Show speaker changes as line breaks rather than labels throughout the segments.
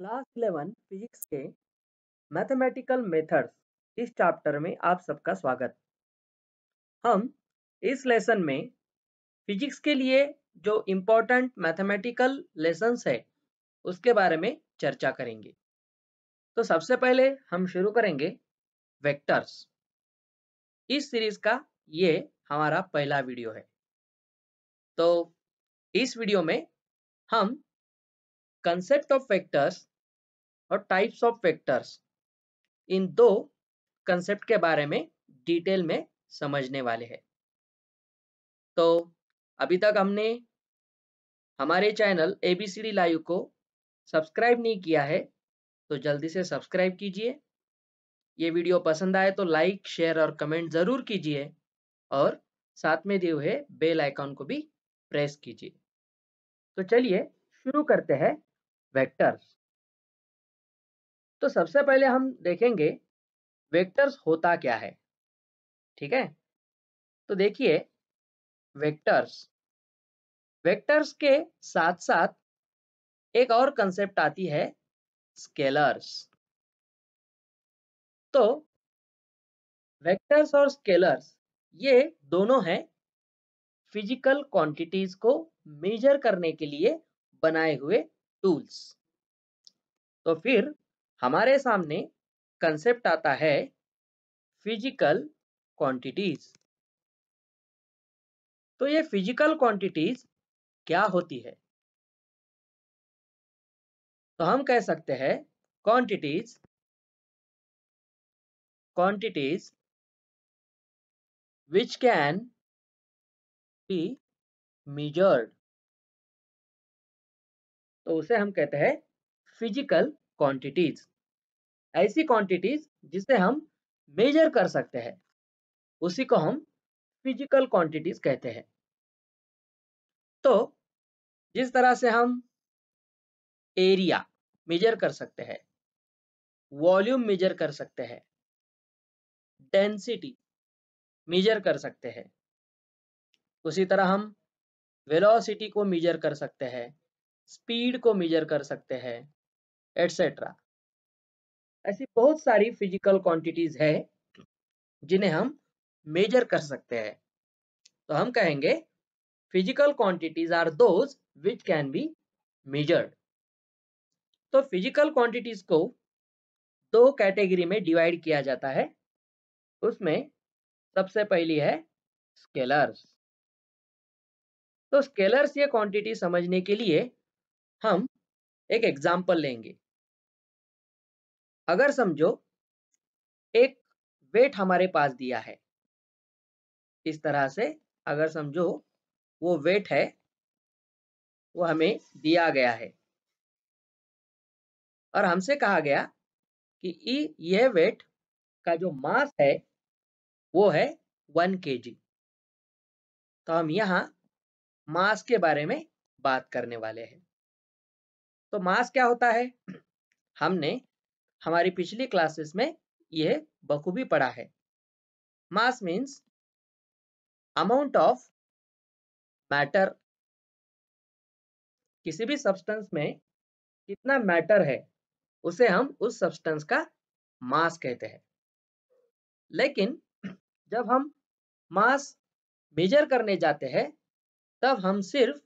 Class eleven physics के mathematical methods इस chapter में आप सबका स्वागत हम इस लेसन में फिजिक्स के लिए जो इम्पोर्टेंट मैथमेटिकल लेसन्स है उसके बारे में चर्चा करेंगे तो सबसे पहले हम शुरू करेंगे वेक्टर्स इस सीरीज का ये हमारा पहला वीडियो है तो इस वीडियो में हम concept of vectors और types of vectors इन दो कंसेप्ट के बारे में डिटेल में समझने वाले हैं तो अभी तक हमने हमारे चैनल एबीसीडी लाइव को सब्सक्राइब नहीं किया है तो जल्दी से सब्सक्राइब कीजिए ये वीडियो पसंद आए तो लाइक शेयर और कमेंट जरूर कीजिए और साथ में दिए हुए बेल आइकॉन को भी प्रेस कीजिए तो चलिए शुरू करते हैं वेक्टर्स तो सबसे पहले हम देखेंगे वेक्टर्स होता क्या है ठीक है तो देखिए वेक्टर्स वेक्टर्स के साथ साथ एक और कंसेप्ट आती है स्केलर्स तो वेक्टर्स और स्केलर्स ये दोनों हैं फिजिकल क्वांटिटीज को मेजर करने के लिए बनाए हुए टूल्स तो फिर हमारे सामने कंसेप्ट आता है फिजिकल क्वांटिटीज तो ये फिजिकल क्वांटिटीज क्या होती है तो हम कह सकते हैं quantities quantities which can be measured तो उसे हम कहते हैं फिजिकल क्वांटिटीज ऐसी क्वांटिटीज जिसे हम मेजर कर सकते हैं उसी को हम फिजिकल क्वांटिटीज कहते हैं तो जिस तरह से हम एरिया मेजर कर सकते हैं वॉल्यूम मेजर कर सकते हैं डेंसिटी मेजर कर सकते हैं उसी तरह हम वेलोसिटी को मेजर कर सकते हैं स्पीड को मेजर कर सकते हैं एटसेट्रा ऐसी बहुत सारी फिजिकल क्वांटिटीज है जिन्हें हम मेजर कर सकते हैं तो हम कहेंगे physical quantities are those which can be measured तो फिजिकल क्वांटिटीज को दो कैटेगरी में डिवाइड किया जाता है उसमें सबसे पहली है स्केलर्स तो स्केलर्स ये क्वांटिटी समझने के लिए हम एक एग्जाम्पल लेंगे अगर समझो एक वेट हमारे पास दिया है इस तरह से अगर समझो वो वेट है वो हमें दिया गया है और हमसे कहा गया कि ये वेट का जो मास है वो है वन के तो हम यहाँ मास के बारे में बात करने वाले हैं तो मास क्या होता है हमने हमारी पिछली क्लासेस में यह बखूबी पढ़ा है mass means amount of matter किसी भी सब्सटेंस में कितना मैटर है उसे हम उस सब्सटेंस का मास कहते हैं लेकिन जब हम मास मेजर करने जाते हैं तब हम सिर्फ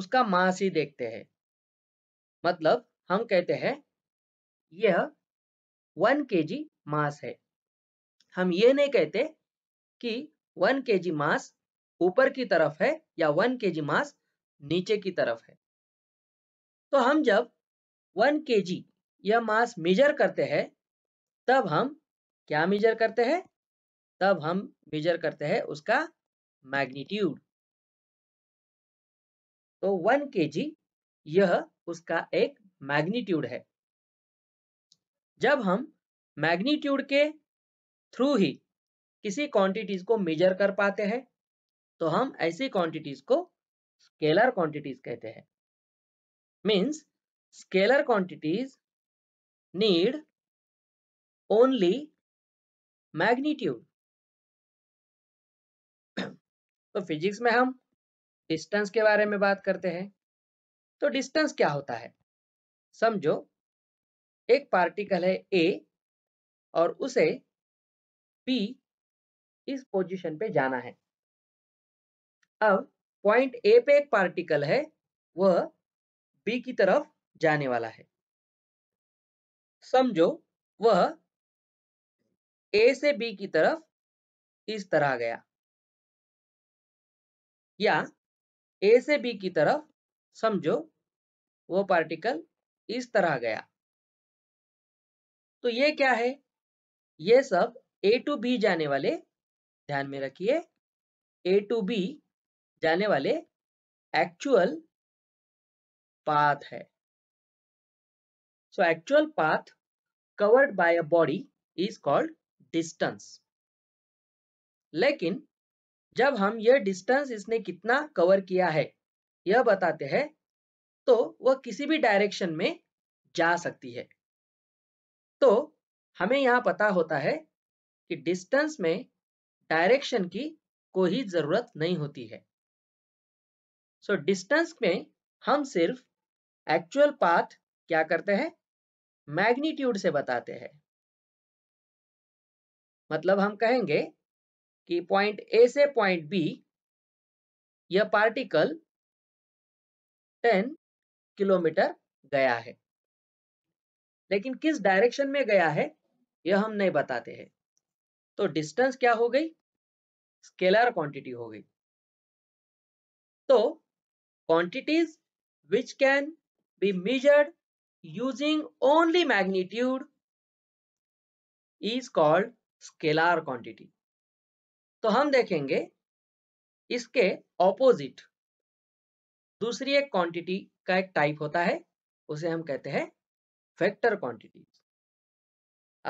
उसका मास ही देखते हैं मतलब हम कहते हैं यह वन के जी मास है हम ये नहीं कहते कि वन के जी मास ऊपर की तरफ है या वन के जी मास नीचे की तरफ है तो हम जब वन के जी यह मास मेजर करते हैं तब हम क्या मेजर करते हैं तब हम मेजर करते हैं उसका मैग्नीट्यूड तो वन के जी यह उसका एक मैग्नीट्यूड है जब हम मैग्नीट्यूड के थ्रू ही किसी क्वांटिटीज को मेजर कर पाते हैं तो हम ऐसी क्वांटिटीज को स्केलर क्वांटिटीज कहते हैं means scalar quantities need only magnitude तो फिजिक्स में हम डिस्टेंस के बारे में बात करते हैं तो डिस्टेंस क्या होता है समझो एक पार्टिकल है ए और उसे पी इस पोजीशन पे जाना है अब पॉइंट ए पे एक पार्टिकल है वह बी की तरफ जाने वाला है समझो वह ए से बी की तरफ इस तरह गया या ए से बी की तरफ समझो वो पार्टिकल इस तरह गया तो ये क्या है ये सब ए टू बी जाने वाले ध्यान में रखिए ए टू बी जाने वाले एक्चुअल पाथ है so actual path covered by a body is called distance लेकिन जब हम ये डिस्टेंस इसने कितना कवर किया है यह बताते हैं तो वह किसी भी डायरेक्शन में जा सकती है तो हमें यहां पता होता है कि डिस्टेंस में डायरेक्शन की कोई जरूरत नहीं होती है सो so, डिस्टेंस में हम सिर्फ एक्चुअल पाथ क्या करते हैं मैग्नीट्यूड से बताते हैं मतलब हम कहेंगे कि पॉइंट ए से पॉइंट बी यह पार्टिकल टेन किलोमीटर गया है लेकिन किस डायरेक्शन में गया है यह हम नहीं बताते हैं तो डिस्टेंस क्या हो गई स्केलर क्वांटिटी हो गई तो quantities which can be measured using only magnitude is called scalar quantity तो हम देखेंगे इसके ऑपोजिट दूसरी एक क्वांटिटी का एक टाइप होता है उसे हम कहते हैं वेक्टर क्वांटिटीज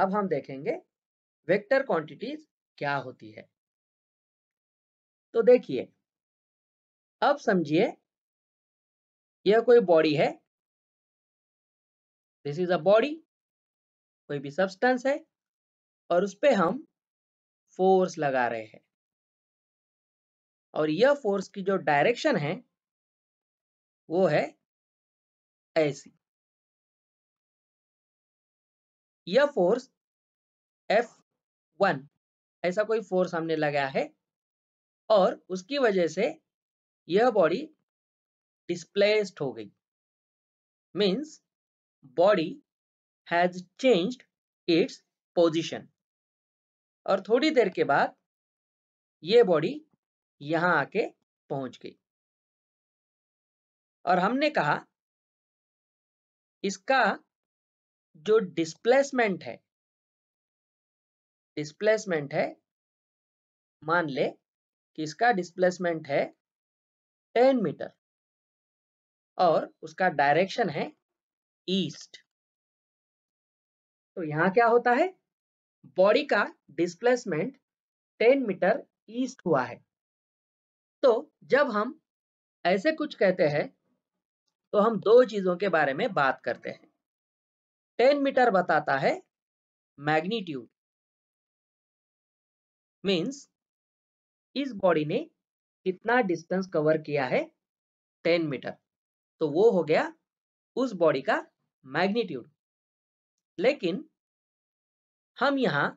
अब हम देखेंगे वेक्टर क्वांटिटीज क्या होती है तो देखिए अब समझिए यह कोई बॉडी है दिस इज अ बॉडी कोई भी सब्सटेंस है और उस पर हम फोर्स लगा रहे हैं और यह फोर्स की जो डायरेक्शन है वो है ऐसी यह फोर्स एफ वन ऐसा कोई फोर्स हमने लगाया है और उसकी वजह से यह बॉडी डिस्प्लेस्ड हो गई means body has changed its position और थोड़ी देर के बाद यह बॉडी यहाँ आके पहुंच गई और हमने कहा इसका जो डिस्प्लेसमेंट है डिस्प्लेसमेंट है मान ले कि इसका डिस्प्लेसमेंट है 10 मीटर और उसका डायरेक्शन है ईस्ट तो यहां क्या होता है बॉडी का डिस्प्लेसमेंट 10 मीटर ईस्ट हुआ है तो जब हम ऐसे कुछ कहते हैं तो हम दो चीजों के बारे में बात करते हैं टेन मीटर बताता है मैग्नीट्यूड मीन्स इस बॉडी ने कितना डिस्टेंस कवर किया है टेन मीटर तो वो हो गया उस बॉडी का मैग्नीट्यूड लेकिन हम यहां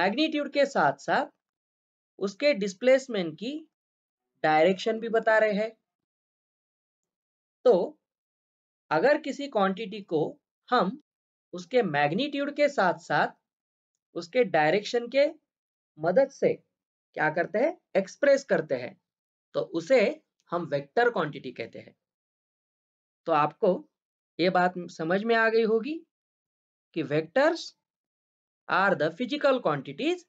मैग्नीट्यूड के साथ साथ उसके डिस्प्लेसमेंट की डायरेक्शन भी बता रहे हैं तो अगर किसी क्वांटिटी को हम उसके मैग्नीट्यूड के साथ साथ उसके डायरेक्शन के मदद से क्या करते हैं एक्सप्रेस करते हैं तो उसे हम वेक्टर क्वांटिटी कहते हैं तो आपको ये बात समझ में आ गई होगी कि vectors are the physical quantities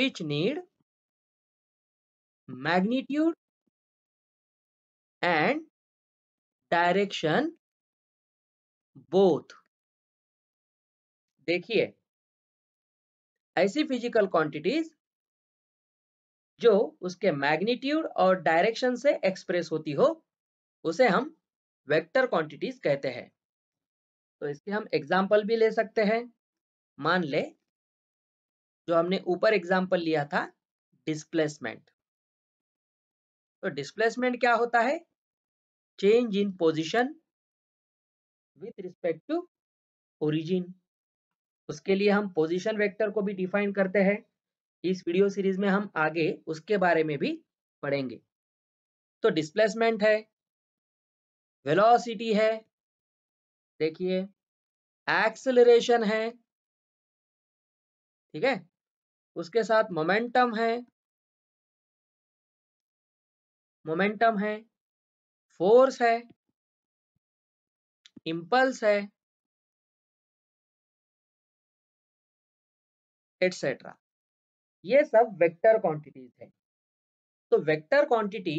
which need magnitude and direction both देखिए ऐसी फिजिकल क्वांटिटीज जो उसके मैग्नीट्यूड और डायरेक्शन से एक्सप्रेस होती हो उसे हम वेक्टर क्वांटिटीज कहते हैं तो इसके हम एग्जाम्पल भी ले सकते हैं मान ले जो हमने ऊपर एग्जाम्पल लिया था डिस्प्लेसमेंट तो डिस्प्लेसमेंट क्या होता है change in position with respect to origin उसके लिए हम position vector को भी define करते हैं इस वीडियो सीरीज में हम आगे उसके बारे में भी पढ़ेंगे तो डिस्प्लेसमेंट है वेलोसिटी है देखिए एक्सलरेशन है ठीक है उसके साथ मोमेंटम है मोमेंटम है फोर्स है इंपल्स है एटसेट्रा ये सब वेक्टर क्वांटिटीज है तो वेक्टर क्वांटिटी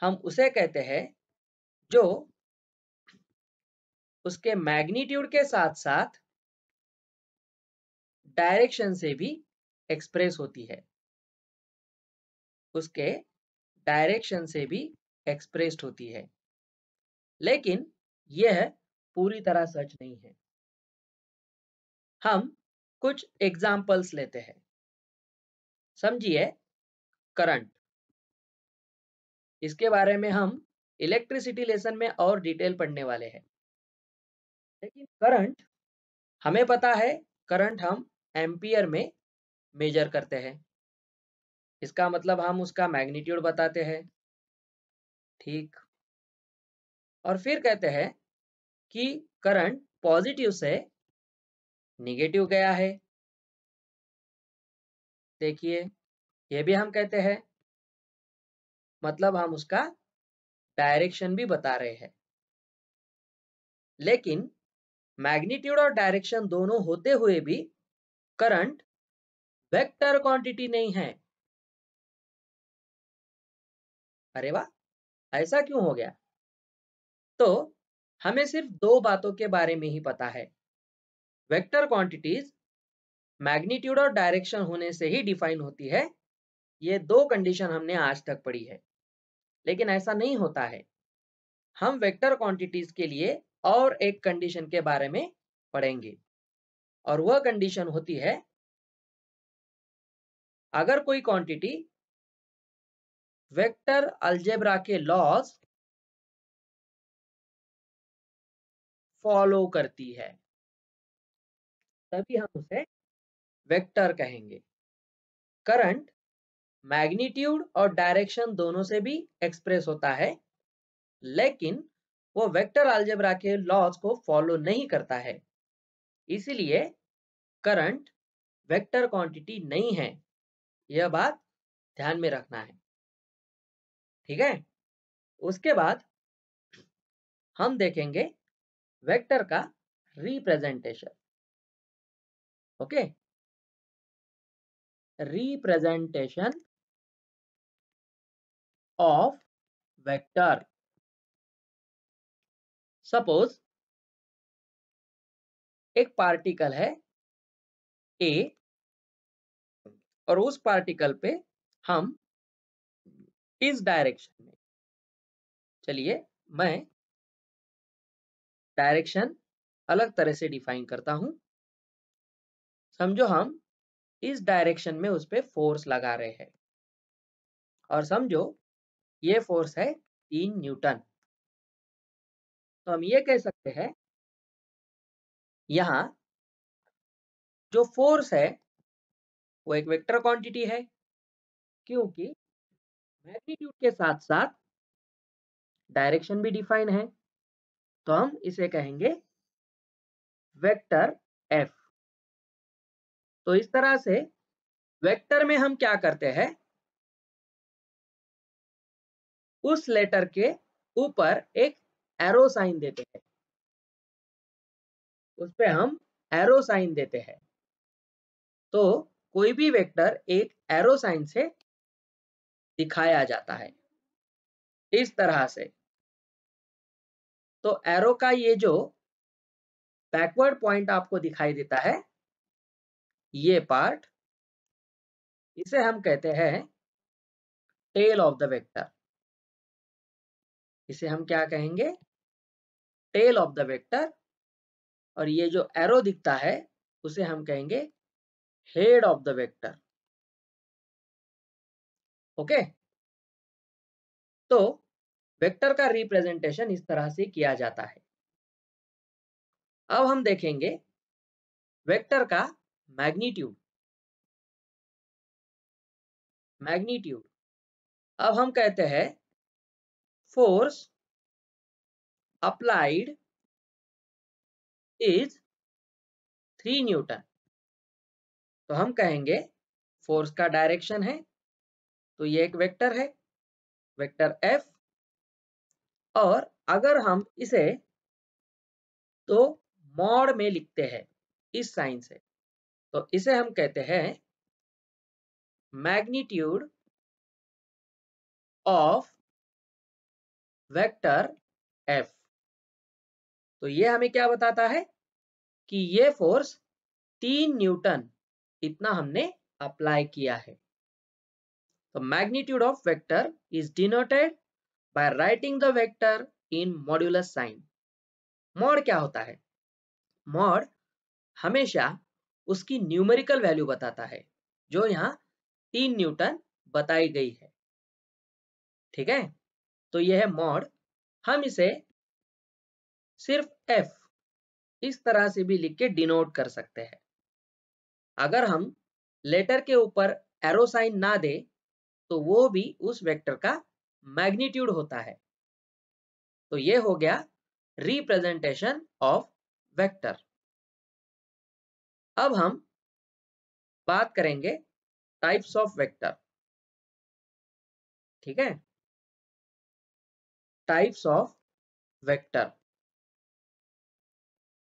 हम उसे कहते हैं जो उसके मैग्नीट्यूड के साथ साथ डायरेक्शन से भी एक्सप्रेस होती है उसके डायरेक्शन से भी एक्सप्रेस्ड होती है लेकिन यह पूरी तरह सच नहीं है हम कुछ एग्जाम्पल्स लेते हैं समझिए करंट इसके बारे में हम इलेक्ट्रिसिटी लेसन में और डिटेल पढ़ने वाले हैं लेकिन करंट हमें पता है करंट हम एम्पियर में मेजर करते हैं इसका मतलब हम उसका मैग्नीट्यूड बताते हैं ठीक और फिर कहते हैं कि करंट पॉजिटिव से निगेटिव गया है देखिए यह भी हम कहते हैं मतलब हम उसका डायरेक्शन भी बता रहे हैं लेकिन मैग्नीट्यूड और डायरेक्शन दोनों होते हुए भी करंट वेक्टर क्वांटिटी नहीं है अरे वाह ऐसा क्यों हो गया तो हमें सिर्फ दो बातों के बारे में ही पता है वेक्टर क्वांटिटीज मैग्नीट्यूड और डायरेक्शन होने से ही डिफाइन होती है ये दो कंडीशन हमने आज तक पढ़ी है लेकिन ऐसा नहीं होता है हम वेक्टर क्वांटिटीज के लिए और एक कंडीशन के बारे में पढ़ेंगे और वह कंडीशन होती है अगर कोई क्वांटिटी वेक्टर अल्जेब्रा के लॉज फॉलो करती है तभी हम उसे वेक्टर कहेंगे करंट मैग्नीट्यूड और डायरेक्शन दोनों से भी एक्सप्रेस होता है लेकिन वो वेक्टर अल्जेब्रा के लॉज को फॉलो नहीं करता है इसलिए करंट वेक्टर क्वांटिटी नहीं है यह बात ध्यान में रखना है ठीक है उसके बाद हम देखेंगे वेक्टर का representation okay representation of vector suppose एक पार्टिकल है ए और उस पार्टिकल पे हम इस डायरेक्शन में चलिए मैं डायरेक्शन अलग तरह से डिफाइन करता हूं समझो हम इस डायरेक्शन में उस पर फोर्स लगा रहे हैं और समझो ये फोर्स है तीन न्यूटन तो हम ये कह सकते हैं यहां जो फोर्स है वो एक वेक्टर क्वांटिटी है क्योंकि मैग्नीट्यूड के साथ साथ डायरेक्शन भी डिफाइन है तो हम इसे कहेंगे वेक्टर एफ तो इस तरह से वेक्टर में हम क्या करते हैं उस लेटर के ऊपर एक एरो साइन देते हैं उस पर हम एरो साइन देते हैं तो कोई भी वेक्टर एक एरो साइन से दिखाया जाता है इस तरह से तो एरो का ये जो बैकवर्ड पॉइंट आपको दिखाई देता है ये पार्ट इसे हम कहते हैं टेल ऑफ द वेक्टर इसे हम क्या कहेंगे टेल ऑफ द वेक्टर और ये जो एरो दिखता है उसे हम कहेंगे head of the vector okay तो वेक्टर का रिप्रेजेंटेशन इस तरह से किया जाता है अब हम देखेंगे वेक्टर का मैग्नीट्यूड मैग्नीट्यूड अब हम कहते हैं force applied is three newton तो हम कहेंगे फोर्स का डायरेक्शन है तो ये एक वेक्टर है वेक्टर एफ और अगर हम इसे तो मॉड में लिखते हैं इस साइन से तो इसे हम कहते हैं मैग्नीट्यूड ऑफ वेक्टर एफ तो ये हमें क्या बताता है कि ये फोर्स तीन न्यूटन इतना हमने अप्लाई किया है The magnitude of vector is denoted by writing the vector in modulus sign. Mod क्या होता है मॉड हमेशा उसकी न्यूमेरिकल वैल्यू बताता है जो यहाँ तीन न्यूटन बताई गई है ठीक है तो यह है मॉड हम इसे सिर्फ एफ इस तरह से भी लिख के डिनोट कर सकते हैं अगर हम लेटर के ऊपर एरो साइन ना दे तो वो भी उस वेक्टर का मैग्नीट्यूड होता है तो ये हो गया रिप्रेजेंटेशन ऑफ वेक्टर अब हम बात करेंगे टाइप्स ऑफ वेक्टर ठीक है टाइप्स ऑफ वेक्टर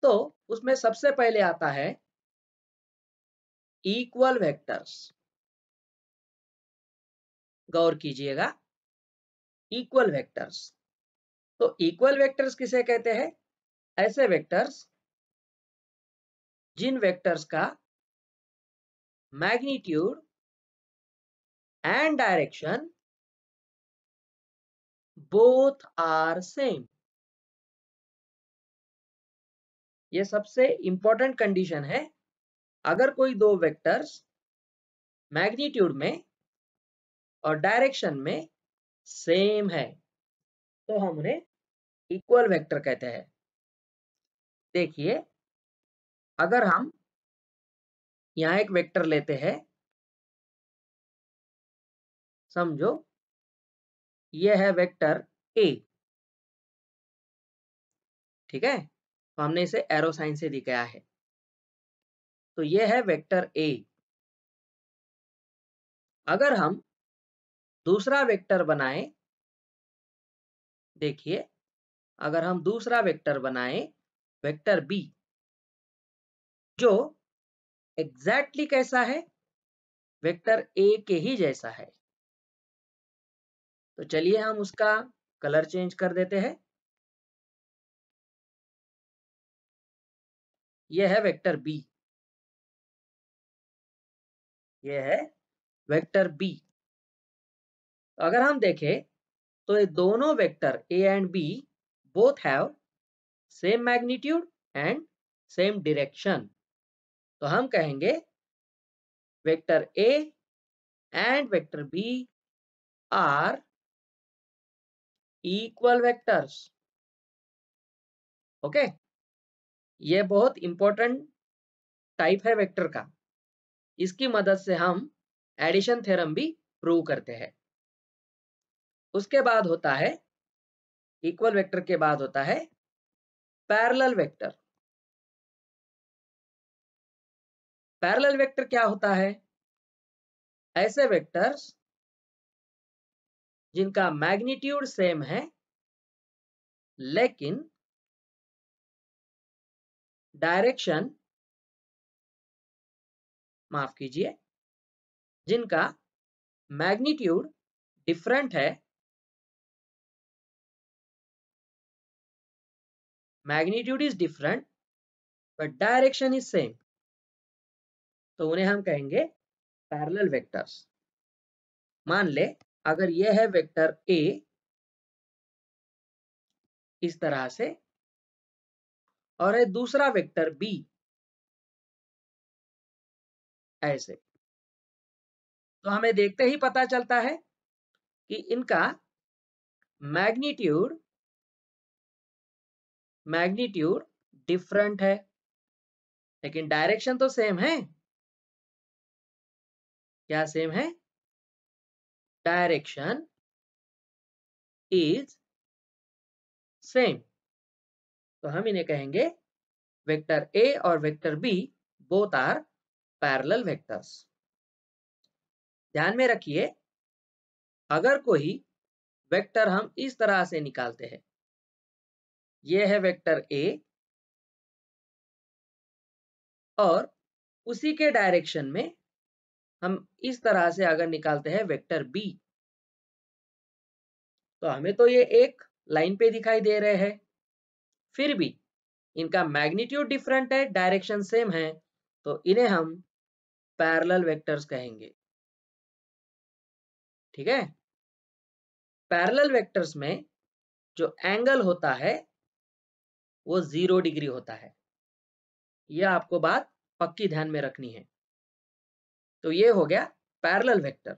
तो उसमें सबसे पहले आता है इक्वल वेक्टर्स गौर कीजिएगा इक्वल वेक्टर्स तो इक्वल वेक्टर्स किसे कहते हैं ऐसे वेक्टर्स जिन वेक्टर्स का magnitude and direction both are same ये सबसे इंपॉर्टेंट कंडीशन है अगर कोई दो वेक्टर्स मैग्नीट्यूड में और डायरेक्शन में सेम है तो हम उन्हें इक्वल वेक्टर कहते हैं देखिए अगर हम यहां एक वेक्टर लेते हैं समझो यह है वेक्टर ए ठीक है तो हमने इसे एरो साइन से दिखाया है तो यह है वेक्टर ए अगर हम दूसरा वेक्टर बनाए देखिए अगर हम दूसरा वेक्टर बनाए वेक्टर बी जो एग्जैक्टली exactly कैसा है वेक्टर ए के ही जैसा है तो चलिए हम उसका कलर चेंज कर देते हैं यह है वेक्टर बी यह है वेक्टर बी तो अगर हम देखें तो ये दोनों vector A and B both have same magnitude and same direction तो हम कहेंगे vector A and vector B are equal vectors okay ये बहुत इंपॉर्टेंट टाइप है वेक्टर का इसकी मदद से हम एडिशन थ्योरम भी प्रूव करते हैं उसके बाद होता है इक्वल वेक्टर के बाद होता है पैरेलल वेक्टर पैरेलल वेक्टर क्या होता है ऐसे वेक्टर्स जिनका मैग्नीट्यूड सेम है लेकिन डायरेक्शन माफ कीजिए जिनका मैग्नीट्यूड डिफरेंट है magnitude is different but direction is same तो उन्हें हम कहेंगे पैरेलल वेक्टर्स मान ले अगर यह है वेक्टर ए इस तरह से और है दूसरा वेक्टर बी ऐसे तो हमें देखते ही पता चलता है कि इनका मैग्नीट्यूड मैग्नीट्यूड डिफरेंट है लेकिन डायरेक्शन तो सेम है क्या सेम है डायरेक्शन इज सेम तो हम इन्हें कहेंगे वेक्टर ए और vector B both are parallel vectors ध्यान में रखिए अगर कोई वेक्टर हम इस तरह से निकालते हैं ये है वेक्टर ए और उसी के डायरेक्शन में हम इस तरह से अगर निकालते हैं वेक्टर बी तो हमें तो ये एक लाइन पे दिखाई दे रहे हैं फिर भी इनका मैग्नीट्यूड डिफरेंट है डायरेक्शन सेम है तो इन्हें हम पैरेलल वेक्टर्स कहेंगे ठीक है पैरेलल वेक्टर्स में जो एंगल होता है वो जीरो डिग्री होता है यह आपको बात पक्की ध्यान में रखनी है तो ये हो गया पैरेलल वेक्टर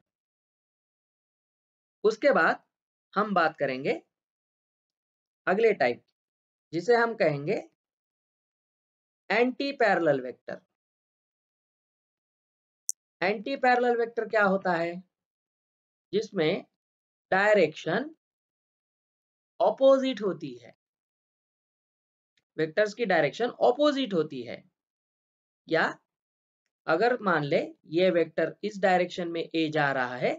उसके बाद हम बात करेंगे अगले टाइप जिसे हम कहेंगे anti parallel vector anti parallel vector क्या होता है जिसमें डायरेक्शन ऑपोजिट होती है वेक्टर्स की डायरेक्शन ऑपोजिट होती है या अगर मान ले ये वेक्टर इस डायरेक्शन में ए जा रहा है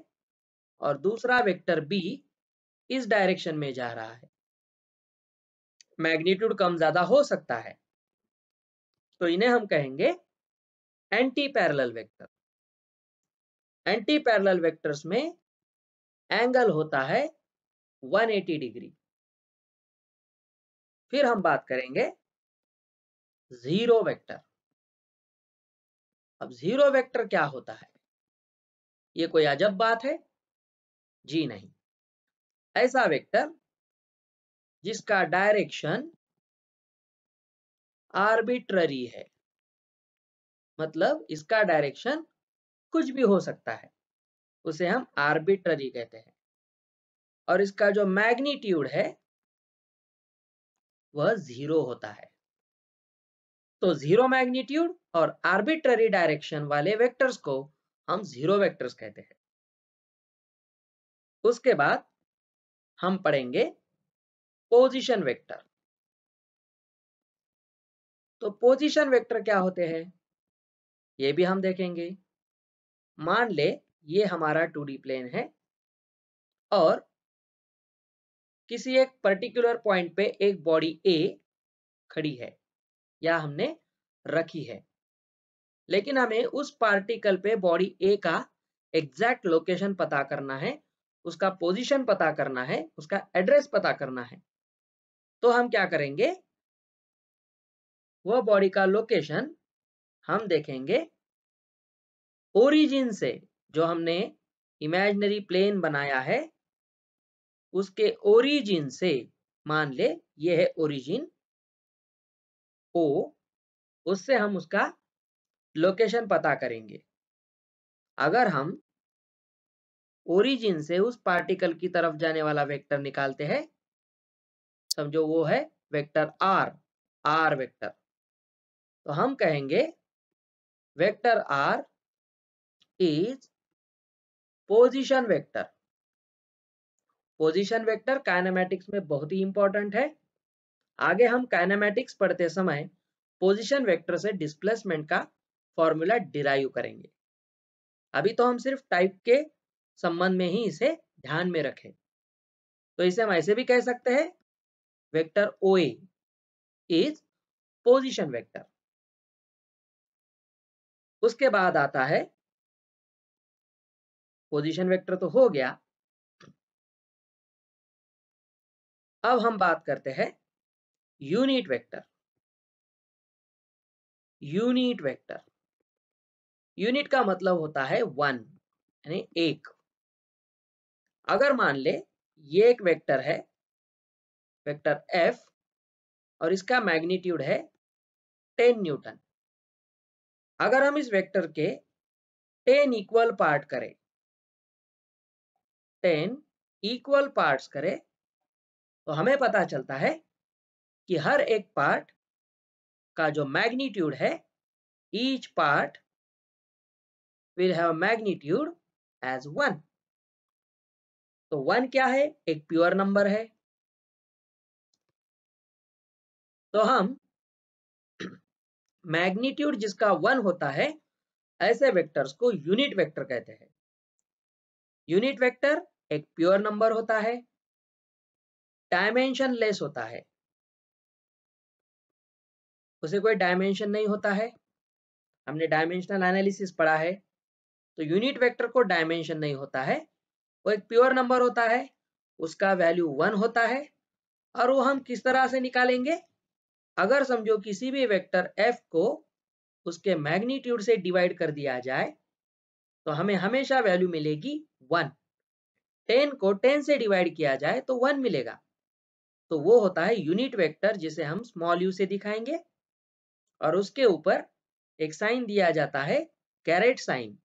और दूसरा वेक्टर बी इस डायरेक्शन में जा रहा है मैग्नीट्यूड कम ज्यादा हो सकता है तो इन्हें हम कहेंगे anti parallel vector anti parallel vectors में एंगल होता है 180 डिग्री फिर हम बात करेंगे जीरो वेक्टर अब जीरो वेक्टर क्या होता है ये कोई अजब बात है जी नहीं ऐसा वेक्टर जिसका डायरेक्शन आर्बिट्ररी है मतलब इसका डायरेक्शन कुछ भी हो सकता है उसे हम आर्बिट्ररी कहते हैं और इसका जो मैग्नीट्यूड है वह जीरो होता है तो जीरो मैग्नीट्यूड और आर्बिट्ररी डायरेक्शन वाले वेक्टर्स को हम जीरो वेक्टर्स कहते हैं उसके बाद हम पढ़ेंगे पोजीशन वेक्टर तो पोजीशन वेक्टर क्या होते हैं ये भी हम देखेंगे मान ले ये हमारा 2D प्लेन है और किसी एक पर्टिकुलर पॉइंट पे एक बॉडी ए खड़ी है या हमने रखी है लेकिन हमें उस पार्टिकल पे बॉडी ए का एग्जैक्ट लोकेशन पता करना है उसका पोजीशन पता करना है उसका एड्रेस पता करना है तो हम क्या करेंगे वह बॉडी का लोकेशन हम देखेंगे ओरिजिन से जो हमने इमेजनरी प्लेन बनाया है उसके ओरिजिन से मान ले ये है ओरिजिन ओ उससे हम उसका लोकेशन पता करेंगे अगर हम ओरिजिन से उस पार्टिकल की तरफ जाने वाला वेक्टर निकालते हैं समझो वो है वेक्टर आर आर वेक्टर तो हम कहेंगे vector R is position vector position vector kinematics में बहुत ही इंपॉर्टेंट है आगे हम काइनेमैटिक्स पढ़ते समय पोजीशन वेक्टर से डिस्प्लेसमेंट का फॉर्मूला डिराइव करेंगे अभी तो हम सिर्फ टाइप के संबंध में ही इसे ध्यान में रखें तो इसे हम ऐसे भी कह सकते हैं vector O is position vector उसके बाद आता है पोजिशन वेक्टर तो हो गया अब हम बात करते हैं unit vector unit vector unit का मतलब होता है वन यानी एक अगर मान ले ये एक वेक्टर है वेक्टर एफ और इसका मैग्नीट्यूड है टेन न्यूटन अगर हम इस वेक्टर के टेन इक्वल पार्ट करें टेन इक्वल पार्ट्स करें तो हमें पता चलता है कि हर एक पार्ट का जो मैग्नीट्यूड है each part will have magnitude as one तो वन क्या है एक प्योर नंबर है तो हम मैग्नीट्यूड जिसका वन होता है ऐसे वेक्टर्स को यूनिट वेक्टर कहते हैं यूनिट वेक्टर एक प्योर नंबर होता है डायमेंशन लेस होता है उसे कोई डायमेंशन नहीं होता है हमने डायमेंशनल एनालिसिस पढ़ा है तो यूनिट वेक्टर को डायमेंशन नहीं होता है वो एक प्योर नंबर होता है उसका वैल्यू वन होता है और वो हम किस तरह से निकालेंगे अगर समझो किसी भी वेक्टर एफ को उसके मैग्नीट्यूड से डिवाइड कर दिया जाए तो हमें हमेशा वैल्यू मिलेगी वन टेन को टेन से डिवाइड किया जाए तो वन मिलेगा तो वो होता है यूनिट वेक्टर जिसे हम स्मॉल यू से दिखाएंगे और उसके ऊपर एक साइन दिया जाता है कैरेट साइन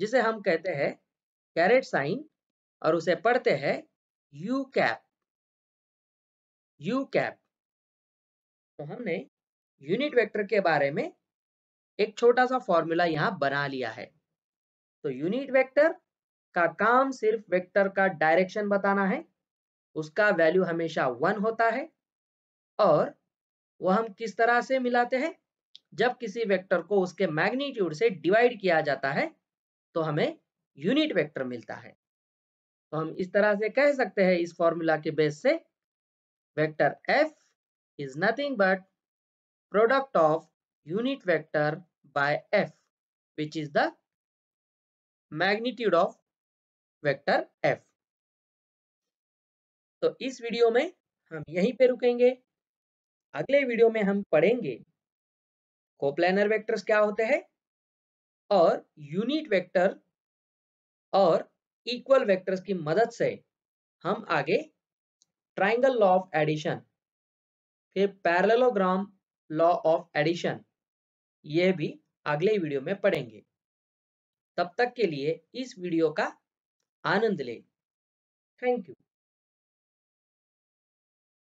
जिसे हम कहते हैं कैरेट साइन और उसे पढ़ते हैं यू कैप यू कैप तो हमने यूनिट वेक्टर के बारे में एक छोटा सा फॉर्मूला यहाँ बना लिया है तो यूनिट वेक्टर का काम सिर्फ वेक्टर का डायरेक्शन बताना है उसका वैल्यू हमेशा वन होता है और वह हम किस तरह से मिलाते हैं जब किसी वेक्टर को उसके मैग्नीट्यूड से डिवाइड किया जाता है तो हमें यूनिट वेक्टर मिलता है तो हम इस तरह से कह सकते हैं इस फॉर्मूला के बेस से vector F is nothing but product of unit vector by f which is the magnitude of vector f तो इस वीडियो में हम यहीं पे रुकेंगे अगले वीडियो में हम पढ़ेंगे कोप्लेनर वेक्टर्स क्या होते हैं और यूनिट वेक्टर और इक्वल वेक्टर्स की मदद से हम आगे ट्राइंगल लॉ ऑफ एडिशन फिर पैरलोग्राम लॉ ऑफ एडिशन ये भी अगले वीडियो में पढ़ेंगे तब तक के लिए इस वीडियो का आनंद ले थैंक यू